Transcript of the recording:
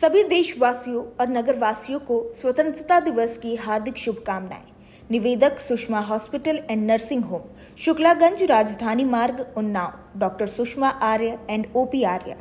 सभी देशवासियों और नगरवासियों को स्वतंत्रता दिवस की हार्दिक शुभकामनाएं निवेदक Sushma hospital and nursing home Shuklaganj Rajdhani Marg Unnao doctor Sushma Arya and OP Arya